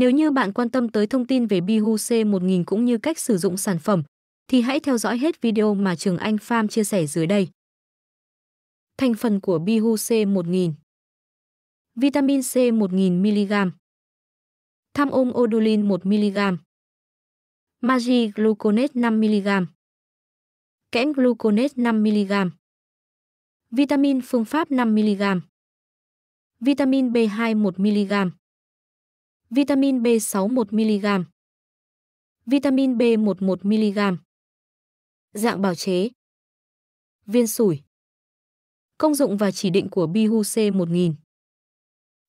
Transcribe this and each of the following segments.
Nếu như bạn quan tâm tới thông tin về Bihu C1000 cũng như cách sử dụng sản phẩm, thì hãy theo dõi hết video mà Trường Anh Farm chia sẻ dưới đây. Thành phần của Bihu C1000 Vitamin C 1000mg Tham ôm Odulin 1mg Magi gluconate 5mg Kẽm gluconate 5mg Vitamin phương pháp 5mg Vitamin B2 1mg Vitamin B6 1mg Vitamin B1 1mg Dạng bào chế Viên sủi Công dụng và chỉ định của bihu BHUC 1000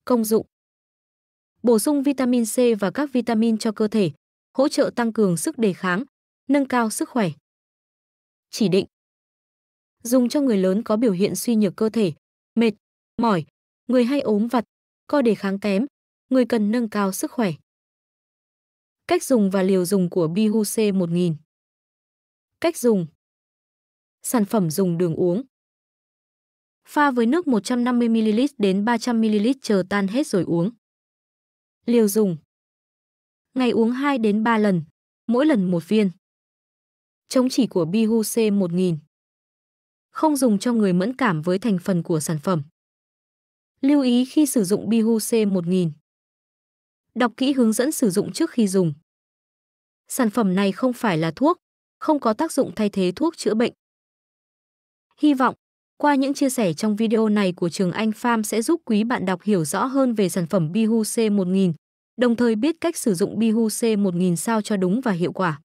Công dụng Bổ sung vitamin C và các vitamin cho cơ thể, hỗ trợ tăng cường sức đề kháng, nâng cao sức khỏe. Chỉ định Dùng cho người lớn có biểu hiện suy nhược cơ thể, mệt, mỏi, người hay ốm vặt, co đề kháng kém, người cần nâng cao sức khỏe. Cách dùng và liều dùng của Bihu BHC 1000 Cách dùng Sản phẩm dùng đường uống Pha với nước 150ml đến 300ml chờ tan hết rồi uống. Liều dùng Ngày uống 2 đến 3 lần, mỗi lần một viên. Chống chỉ của Bihu BHC 1000 Không dùng cho người mẫn cảm với thành phần của sản phẩm. Lưu ý khi sử dụng Bihu BHC 1000 Đọc kỹ hướng dẫn sử dụng trước khi dùng. Sản phẩm này không phải là thuốc, không có tác dụng thay thế thuốc chữa bệnh. Hy vọng, qua những chia sẻ trong video này của Trường Anh Farm sẽ giúp quý bạn đọc hiểu rõ hơn về sản phẩm Bihu C1000, đồng thời biết cách sử dụng Bihu C1000 sao cho đúng và hiệu quả.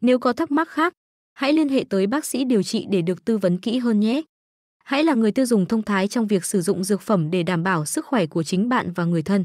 Nếu có thắc mắc khác, hãy liên hệ tới bác sĩ điều trị để được tư vấn kỹ hơn nhé. Hãy là người tiêu dùng thông thái trong việc sử dụng dược phẩm để đảm bảo sức khỏe của chính bạn và người thân.